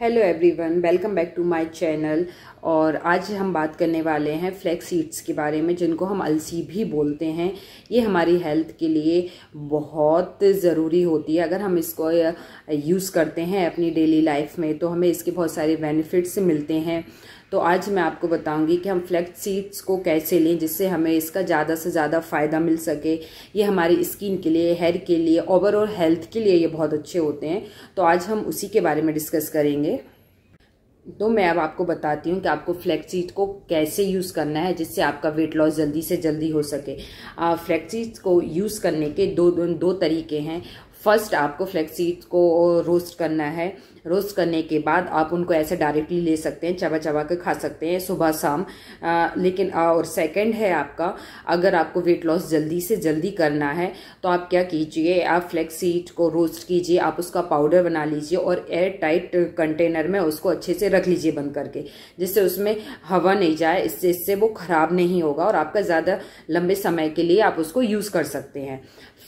hello everyone welcome back to my channel और आज हम बात करने वाले हैं फ्लैक्स सीड्स के बारे में जिनको हम अलसी भी बोलते हैं ये हमारी हेल्थ के लिए बहुत ज़रूरी होती है अगर हम इसको यूज़ uh, करते हैं अपनी डेली लाइफ में तो हमें इसके बहुत सारे बेनिफिट्स मिलते हैं तो आज मैं आपको बताऊंगी कि हम फ्लैक्स सीड्स को कैसे लें जिससे हमें इसका ज़्यादा से ज़्यादा फ़ायदा मिल सके ये हमारी स्किन के लिए हेयर के लिए ओवरऑल हेल्थ के लिए ये बहुत अच्छे होते हैं तो आज हम उसी के बारे में डिस्कस करेंगे तो मैं अब आपको बताती हूँ कि आपको फ्लैक्सीड को कैसे यूज़ करना है जिससे आपका वेट लॉस जल्दी से जल्दी हो सके फ्लैक्सीड को यूज़ करने के दो दो, दो तरीके हैं फर्स्ट आपको फ्लैक्सीड को रोस्ट करना है रोस्ट करने के बाद आप उनको ऐसे डायरेक्टली ले सकते हैं चबा चबा कर खा सकते हैं सुबह शाम लेकिन और सेकंड है आपका अगर आपको वेट लॉस जल्दी से जल्दी करना है तो आप क्या कीजिए आप फ्लेक्स सीड को रोस्ट कीजिए आप उसका पाउडर बना लीजिए और एयर टाइट कंटेनर में उसको अच्छे से रख लीजिए बंद करके जिससे उसमें हवा नहीं जाए इससे इससे वो ख़राब नहीं होगा और आपका ज़्यादा लंबे समय के लिए आप उसको यूज़ कर सकते हैं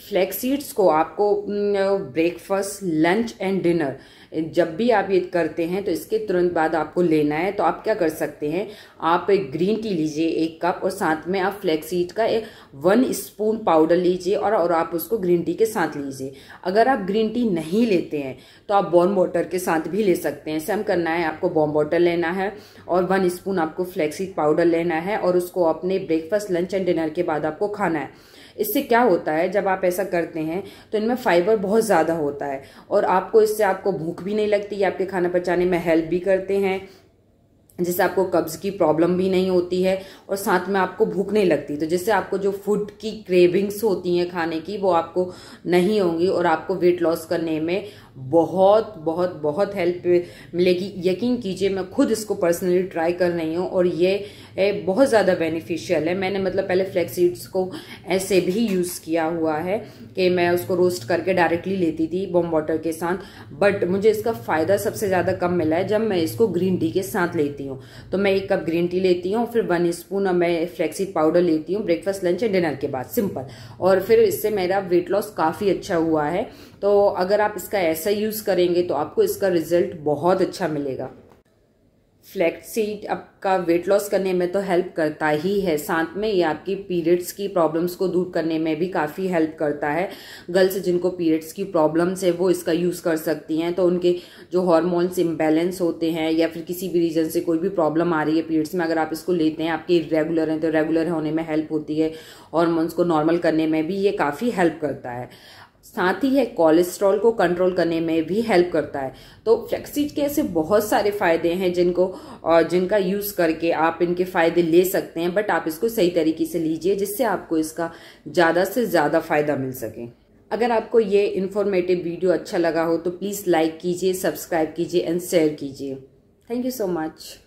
फ्लैक्सीड्स सीड्स को आपको ब्रेकफास्ट लंच एंड डिनर जब जब भी आप ये करते हैं तो इसके तुरंत बाद आपको लेना है तो आप क्या कर सकते हैं आप एक ग्रीन टी लीजिए एक कप और साथ में आप फ्लैक्सीड का एक वन स्पून पाउडर लीजिए और और आप उसको ग्रीन टी के साथ लीजिए अगर आप ग्रीन टी नहीं लेते हैं तो आप बॉर्न वाटर के साथ भी ले सकते हैं सेम करना है आपको बॉम वाटर लेना है और वन स्पून आपको फ्लैक्सीड पाउडर लेना है और उसको अपने ब्रेकफास्ट लंच एंड डिनर के बाद आपको खाना है इससे क्या होता है जब आप ऐसा करते हैं तो इनमें फाइबर बहुत ज़्यादा होता है और आपको इससे आपको भूख भी नहीं लगती ये आपके खाना पचाने में हेल्प भी करते हैं जिससे आपको कब्ज़ की प्रॉब्लम भी नहीं होती है और साथ में आपको भूख नहीं लगती तो जिससे आपको जो फूड की क्रेविंग्स होती हैं खाने की वो आपको नहीं होंगी और आपको वेट लॉस करने में बहुत बहुत बहुत हेल्प मिलेगी यकीन कीजिए मैं खुद इसको पर्सनली ट्राई कर रही हूँ और ये बहुत ज़्यादा बेनिफिशियल है मैंने मतलब पहले फ्लैक्स को ऐसे भी यूज़ किया हुआ है कि मैं उसको रोस्ट करके डायरेक्टली लेती थी बॉम वाटर के साथ बट मुझे इसका फ़ायदा सबसे ज़्यादा कम मिला है जब मैं इसको ग्रीन टी के साथ लेती लेती हूँ तो मैं एक कप ग्रीन टी लेती हूँ फिर वन स्पून मैं फ्लैक्सीड पाउडर लेती हूँ ब्रेकफास्ट लंच एंड डिनर के बाद सिंपल और फिर इससे मेरा वेट लॉस काफ़ी अच्छा हुआ है तो अगर आप इसका ऐसा यूज़ करेंगे तो आपको इसका रिजल्ट बहुत अच्छा मिलेगा फ्लैक्सीड आपका वेट लॉस करने में तो हेल्प करता ही है साथ में ये आपकी पीरियड्स की प्रॉब्लम्स को दूर करने में भी काफ़ी हेल्प करता है गर्ल्स जिनको पीरियड्स की प्रॉब्लम्स है वो इसका यूज़ कर सकती हैं तो उनके जो हॉर्मोन्स इम्बैलेंस होते हैं या फिर किसी भी रीजन से कोई भी प्रॉब्लम आ रही है पीरियड्स में अगर आप इसको लेते हैं आपके रेगुलर हैं तो रेगुलर होने में हेल्प होती है हॉर्मोन्स को नॉर्मल करने में भी ये काफ़ी हेल्प करता है साथ ही है कोलेस्ट्रॉल को कंट्रोल करने में भी हेल्प करता है तो फ्लैक्सीड के ऐसे बहुत सारे फायदे हैं जिनको जिनका यूज करके आप इनके फायदे ले सकते हैं बट आप इसको सही तरीके से लीजिए जिससे आपको इसका ज़्यादा से ज़्यादा फायदा मिल सके अगर आपको ये इन्फॉर्मेटिव वीडियो अच्छा लगा हो तो प्लीज़ लाइक कीजिए सब्सक्राइब कीजिए एंड शेयर कीजिए थैंक यू सो मच